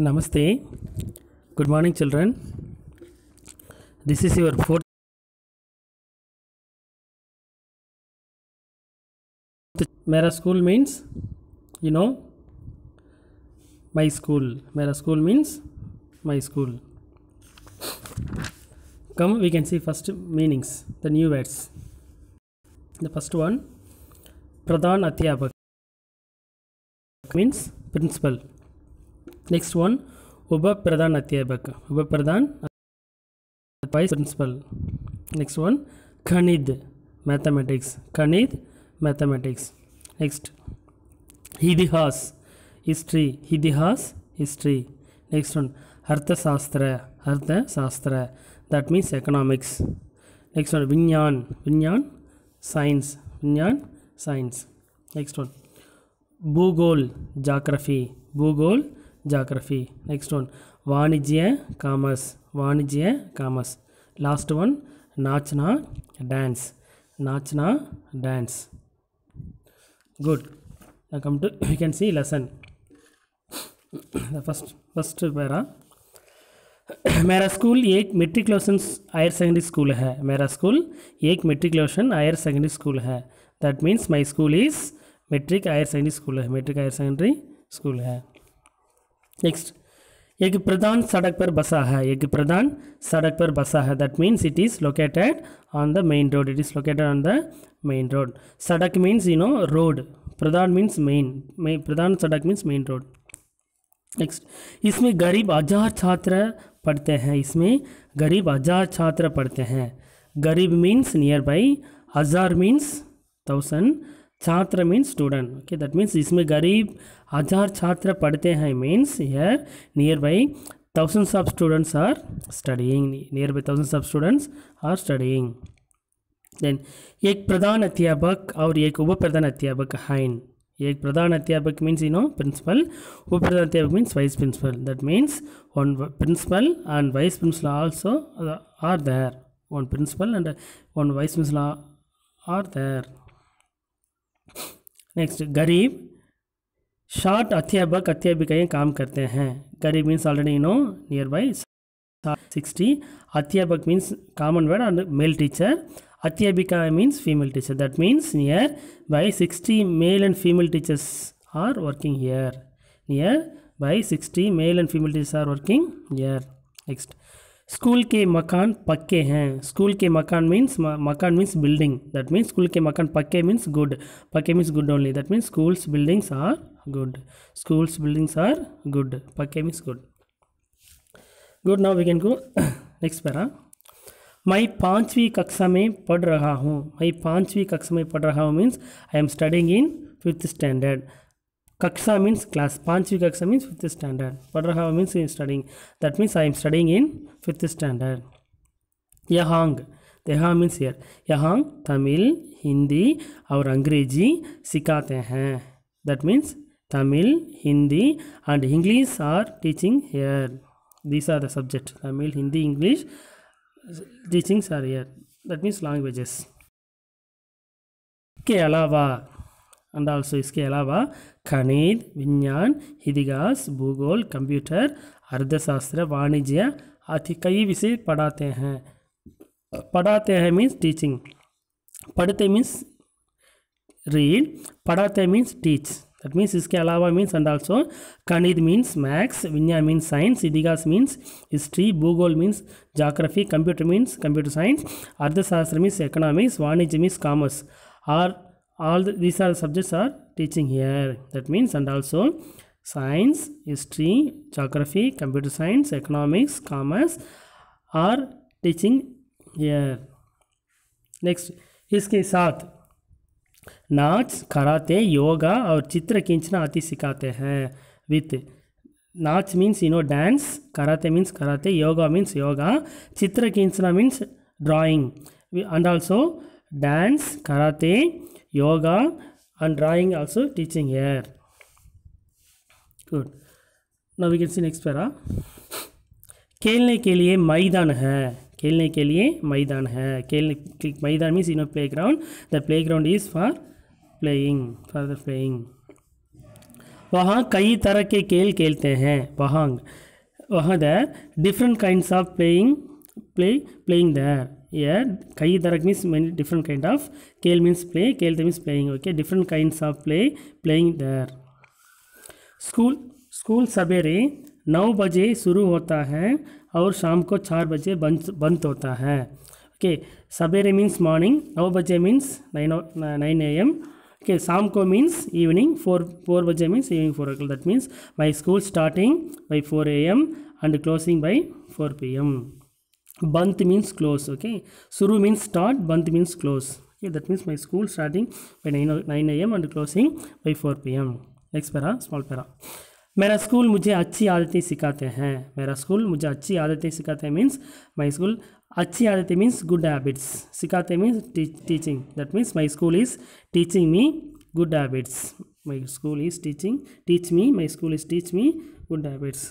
नमस्ते good morning children this is your fourth मेरा school means you know my school मेरा school means my school come we can see first meanings the new words the first one प्रधान अध्यापक means principal next one उप प्रधान अध्यापक उप प्रधान vice principal next one खनिद मैथमेटिक्स खनिद मैथमेटिक्स नेक्स्ट इतिहास हिस्ट्री इतिहास हिस्ट्री नेक्स्ट वन अर्थशास्त्र अर्थशास्त्र that means economics next one विज्ञान विज्ञान science विज्ञान science नेक्स्ट वन भूगोल जाग्रफी भूगोल ஜாக்ரஃபி நெக்ஸ்ட் ஒன் वाणिज्य காமர்ஸ் வாணிஜ்ய காமர்ஸ் லாஸ்ட் ஒன் नाचना டான்ஸ் நாச்சனா dance good welcome to you can see lesson first first para मेरा स्कूल एक matriculation higher secondary school है मेरा स्कूल एक matriculation higher secondary school है that means my school is matric higher secondary school है matric higher secondary school है next एक प्रधान सड़क पर बसा है एक प्रधान सड़क पर बसा है that means it is located on the main road it is located on the main road सड़क मीन्स यू नो रोड प्रधान मीन्स मेन प्रधान सड़क मीन्स मेन रोड नेक्स्ट इसमें गरीब हजार छात्र पढ़ते हैं इसमें गरीब हजार छात्र पढ़ते हैं गरीब मीन्स नियर बाई हजार मीन्स थाउजेंड छात्र means student okay that means इसमें गरीब हज़ार छात्र पढ़ते हैं means here near by of students are are near by thousands of students are studying then एक प्रधान अध्यापक और एक उप प्रधान अध्यापक हाइन एक प्रधान अध्यापक मीन्स यू नो प्रिंसिपल उप प्रधान अध्यापक means vice principal that means one principal and vice principal also are there one principal and one vice principal are there next गरीब शार्ट अध्यापक अध्यापिकाएँ काम करते हैं गरीब means already no near by sixty अध्यापक means common word and male teacher अध्यापिका means female teacher that means near by sixty male and female teachers are working here near by sixty male and female teachers are working here next school के मकान पक्के हैं school के मकान means मकान means building that means school के मकान पक्के मीन्स गुड पक्के means good only that means schools buildings are good schools buildings are good पक्के means good good now we can go next para मैं पाँचवीं कक्षा में पढ़ रहा हूँ मैं पाँचवीं कक्षा में पढ़ रहा हूँ means I am studying in fifth standard कक्षा मीन्स क्लास पांचवी कक्षा मीन्स फिफ्थ स्टैंडर्ड पढ़ रहा हूँ in studying that means I am studying in fifth standard यहांग यहाँ मीन्स यर यहांग तमिल हिंदी और अंग्रेजी सिखाते हैं that means Tamil Hindi and English are teaching here these are the subject Tamil Hindi English teachings are here that means languages के अलावा एंड आल्सो इसके अलावा खनिज विज्ञान इतिहास भूगोल कंप्यूटर अर्थशास्त्र वाणिज्य आदि कई विषय पढ़ाते हैं पढ़ाते हैं मीन्स टीचिंग पढ़ते मीन्स रीड पढ़ाते मीन्स टीच दट मीन्स इसके अलावा मीन्स एंड आल्सो खनिज मीन्स मैथ्स विज्ञान मीन्स साइंस इतिहास मीन्स हिस्ट्री भूगोल means geography computer means computer science अर्थशास्त्र मीन्स एकनॉमिक्स वाणिज्य means commerce are all the, these are the subjects are teaching here that means and also science history geography computer science economics commerce are teaching here next इसके sath नाच कराते योगा और चित्र खींचना अति सिखाते हैं विथ नाच means you know dance karate means karate yoga means yoga चित्र खींचना means drawing and also dance karate yoga and drawing also teaching here good now we can see next para खेलने के लिए मैदान है खेलने के लिए मैदान है खेलने मैदान means in play ground the play ground is for playing for the playing वहाँ कई तरह के खेल खेलते हैं वहाँ वहाँ there different kinds of playing play playing there here kai darak means many different kind of kel means play kel means playing okay different kinds of play playing there school school सवेरे नौ बजे शुरू होता है और शाम को चार बजे बंद बंद होता है ओके सवेरे मीन्स मॉर्निंग नौ बजे means nine nine A M okay शाम को मीन्स इवनिंग फोर फोर बजे means evening four o'clock that means my school starting by four A M and closing by four P M बंत means close okay शुरू means start बंत means close Okay, that means school starting starting by nine M and closing by four P M next para small para मेरा school मुझे अच्छी आदतें सिखाते हैं मेरा स्कूल मुझे अच्छी आदतें सिखाते हैं मीन्स माई स्कूल अच्छी आदतें मीन्स गुड हैबिट्स सिखाते means teaching that means my school is teaching me good habits my school is teaching teach me my school is teach me good habits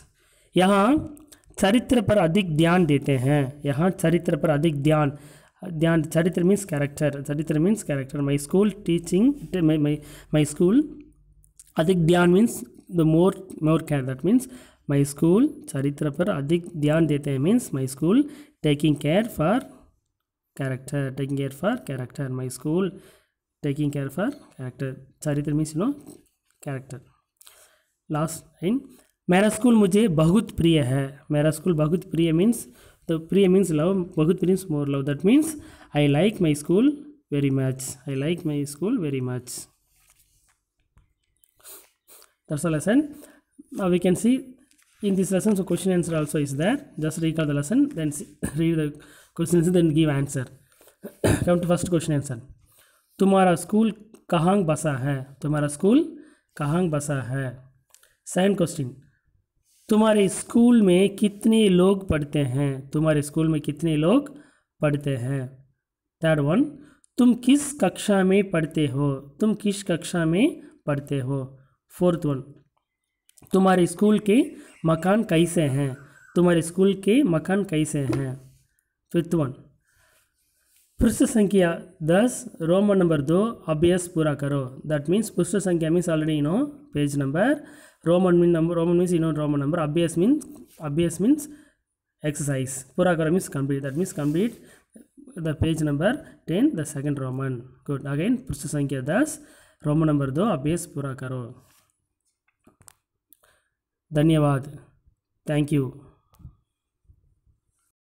यहाँ चरित्र पर अधिक ध्यान देते हैं यहाँ चरित्र पर अधिक ध्यान ध्यान चरित्र मीन्स कैरेक्टर चरित्र means character my school teaching my school अधिक ध्यान means the more more care that means my school चरित्र पर अधिक ध्यान देते हैं means my school taking care for character taking care for character my school taking care for character चरित्र means you know character last line मेरा school मुझे बहुत प्रिय है मेरा स्कूल बहुत प्रिय मीन्स तो प्रिय मीन्स लव बहुत प्रिय more love that means I like my school very much I like my school very much there's lesson we can see in this lesson so question answer also is there just recall the lesson then read the question answer then give answer come to first question answer तुम्हारा school कहाँ बसा है तुम्हारा school कहाँ बसा है second question तुम्हारे school में कितने लोग पढ़ते हैं तुम्हारे स्कूल में कितने लोग पढ़ते हैं थर्ड वन तुम किस कक्षा में पढ़ते हो तुम किस कक्षा में पढ़ते हो फोर्थ वन तुम्हारे स्कूल के मकान कैसे हैं तुम्हारे स्कूल के मकान कैसे हैं फिफ्थ वन पृष्ठ संख्या दस रोमन नंबर दो अभ्यास पूरा करो दैट मीन पृष्ठ संख्या मीन आलरे इनो page number Roman mean number Roman mean इनो रोमन नंबर अभ्यास मीन अभ्यास मीन एक्सरसाइज पूरा करो mean complete that mean complete the page number ten the second Roman good again पृष्ठ संख्या दस रोमन नंबर दो अभ्यास पूरा करो धन्यवाद थैंक यू